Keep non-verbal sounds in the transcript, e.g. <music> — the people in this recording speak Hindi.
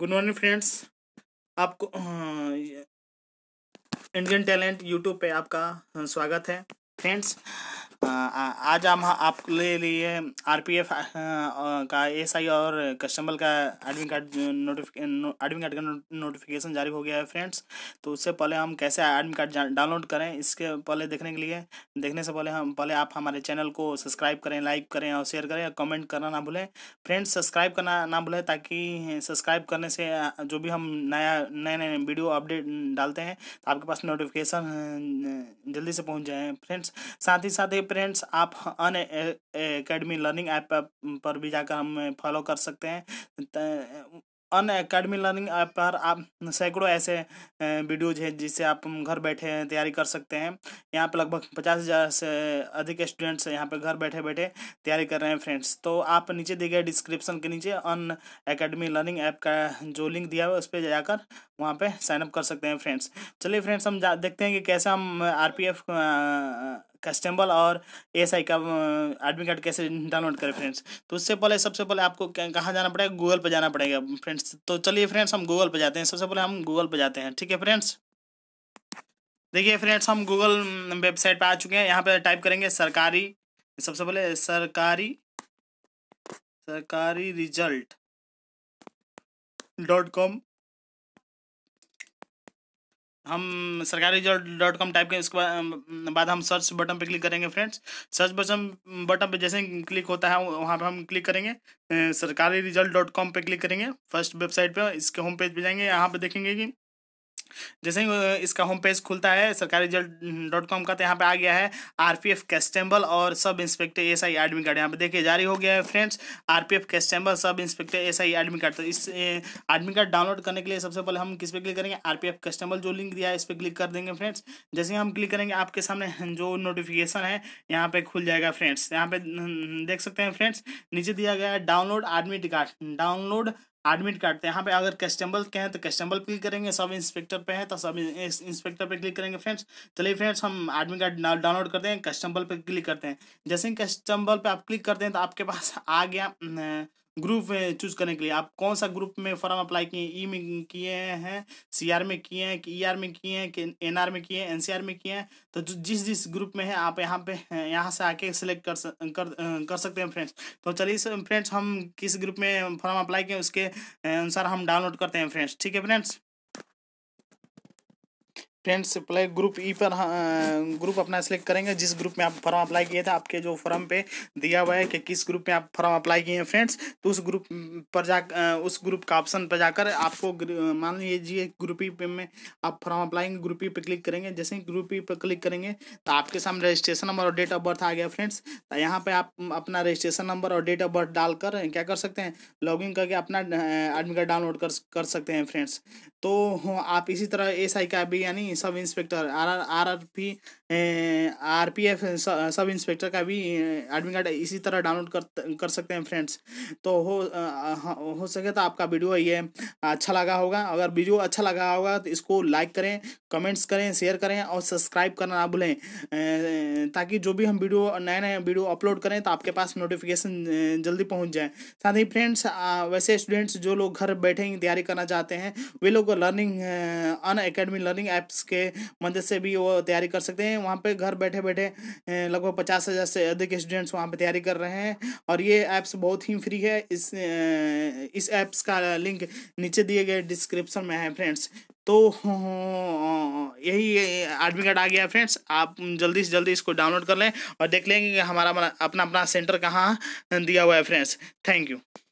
गुड मॉर्निंग फ्रेंड्स आपको इंडियन टैलेंट यूट्यूब पे आपका हाँ, स्वागत है फ्रेंड्स आज हम आपके लिए आर पी एफ का एस आई और कस्टमर का एडमिट कार्ड नोटिफिक एडमिट कार्ड का नोटिफिकेशन जारी हो गया है फ्रेंड्स तो उससे पहले हम कैसे एडमिट कार्ड डाउनलोड करें इसके पहले देखने के लिए देखने से पहले हम पहले आप हमारे चैनल को सब्सक्राइब करें लाइक करें और शेयर करें कमेंट करना ना भूलें फ्रेंड्स सब्सक्राइब करना ना भूलें ताकि सब्सक्राइब करने से जो भी हम नया नए नए वीडियो अपडेट डालते हैं तो आपके पास नोटिफिकेशन जल्दी से पहुँच जाए फ्रेंड्स साथ ही साथ ही फ्रेंड्स आप अन अकेडमी लर्निंग ऐप पर भी जाकर हम फॉलो कर सकते हैं अन अकेडमी लर्निंग ऐप पर आप सैकड़ों ऐसे वीडियोज हैं जिससे आप घर बैठे तैयारी कर सकते हैं यहाँ पर लगभग पचास हज़ार से अधिक स्टूडेंट्स यहाँ पर घर बैठे बैठे तैयारी कर रहे हैं फ्रेंड्स तो आप नीचे दिए गए डिस्क्रिप्शन के नीचे अन अकेडमी लर्निंग ऐप का जो लिंक दिया हुआ उस पर जाकर वहाँ पर साइनअप कर सकते हैं फ्रेंड्स चलिए फ्रेंड्स हम देखते हैं कि कैसे हम आर कस्टेम्बल और एस आई का एडमिट कार्ड कैसे डाउनलोड करें फ्रेंड्स तो उससे पहले सबसे पहले आपको कहाँ जाना पड़ेगा गूगल पर जाना पड़ेगा फ्रेंड्स तो चलिए फ्रेंड्स हम गूगल पर जाते हैं सबसे पहले हम गूगल पर जाते हैं ठीक है फ्रेंड्स देखिए फ्रेंड्स हम गूगल वेबसाइट पर आ चुके हैं यहाँ पर टाइप करेंगे सरकारी सबसे पहले सरकारी सरकारी रिजल्ट डॉट कॉम हम सरकारी रिजल्ट डॉट कॉम टाइप करें उसके बाद हम सर्च बटन पे क्लिक करेंगे फ्रेंड्स सर्च बटन बटन पे जैसे ही क्लिक होता है वहाँ पे हम क्लिक करेंगे सरकारी रिजल्ट डॉट कॉम पर क्लिक करेंगे फर्स्ट वेबसाइट पे इसके होम पेज पे जाएंगे यहाँ पे देखेंगे कि जैसे ही इसका होम पेज खुलता है सरकारी रिजल्ट डॉट कॉम का तो यहाँ पे आ गया है आरपीएफ कैस्टेम्बल और sub inspector S I admit card यहाँ पे देखिए जारी हो गया है friends RPF constable sub inspector S I admit card तो इस एडमिट कार्ड डाउनलोड करने के लिए सबसे पहले हम किस पे क्लिक करेंगे आरपीएफ कैस्टेम्बल जो लिंक दिया है इस पर क्लिक कर देंगे फ्रेंड्स जैसे ही हम क्लिक करेंगे आपके सामने <laughs> जो नोटिफिकेशन है यहाँ पे खुल जाएगा फ्रेंड्स यहाँ पे हम्म, हम्म, देख सकते हैं फ्रेंड्स नीचे दिया गया है download admit card download admit card यहाँ पे अगर कस्टमर के तो हैं तो कस्टमर क्लिक करेंगे सब इंस्पेक्टर पे है तो सब इंस्पेक्टर पे क्लिक करेंगे फ्रेंड्स चलिए फ्रेंड्स हम एडमिट कार्ड डाउनलोड करते हैं कस्टमर पे क्लिक करते हैं जैसे ही कस्टमर पे आप क्लिक करते हैं तो आपके पास आ गया ग्रुप चूज करने के लिए आप कौन सा ग्रुप में फॉर्म अप्लाई किए ई में किए हैं सी आर में किए हैं कि ई आर में किए हैं कि एन आर में किए हैं एन सी आर में किए हैं तो जिस जिस ग्रुप में है आप यहाँ पे यहाँ से आके सेलेक्ट कर, कर कर सकते हैं फ्रेंड्स तो चलिए फ्रेंड्स हम किस ग्रुप में फॉर्म अप्लाई किए उसके अनुसार हम डाउनलोड करते हैं फ्रेंड्स ठीक है friends friends apply group E पर हाँ, ग्रुप अपना सेलेक्ट करेंगे जिस ग्रुप में आप फॉर्म अप्लाई किए थे आपके जो फॉर्म पे दिया हुआ है कि किस ग्रुप में आप फॉर्म अप्लाई किए हैं फ्रेंड्स तो उस ग्रुप पर जा उस ग्रुप का ऑप्शन पर जाकर आपको मान लीजिए ग्रुप ई e पे में आप फॉर्म अप्लाई ग्रुप ई पे क्लिक करेंगे जैसे ही ग्रुप ई पर क्लिक करेंगे तो आपके सामने रजिस्ट्रेशन नंबर और डेट ऑफ बर्थ आ गया फ्रेंड्स तो यहाँ पर आप अपना रजिस्ट्रेशन नंबर और डेट ऑफ बर्थ डालकर क्या कर सकते हैं इन करके अपना एडमिट कार्ड डाउनलोड कर सकते हैं फ्रेंड्स तो आप इसी तरह एस आई का भी यानी sub inspector R R R R P R P F sub inspector का भी एडमिट कार्ड इसी तरह डाउनलोड कर कर सकते हैं फ्रेंड्स तो हो हो सके तो आपका वीडियो ये अच्छा लगा होगा अगर वीडियो अच्छा लगा होगा तो इसको लाइक करें कमेंट्स करें शेयर करें और सब्सक्राइब करना ना भूलें ताकि जो भी हम वीडियो नए नए वीडियो अपलोड करें तो आपके पास नोटिफिकेशन जल्दी पहुंच जाए साथ ही फ्रेंड्स वैसे स्टूडेंट्स जो लोग घर बैठे ही तैयारी करना चाहते हैं वे लोग learning Unacademy learning apps apps के मदद से भी वो तैयारी कर सकते हैं वहाँ पे घर बैठे बैठे लगभग पचास हज़ार से अधिक स्टूडेंट्स वहाँ पे तैयारी कर रहे हैं और ये ऐप्स बहुत ही फ्री है इस इस ऐप्स का लिंक नीचे दिए गए डिस्क्रिप्शन में है फ्रेंड्स तो यही आदमी कार्ड आ गया है फ्रेंड्स आप जल्दी से जल्दी इसको डाउनलोड कर लें और देख लेंगे कि हमारा अपना अपना सेंटर कहाँ दिया हुआ है फ्रेंड्स थैंक यू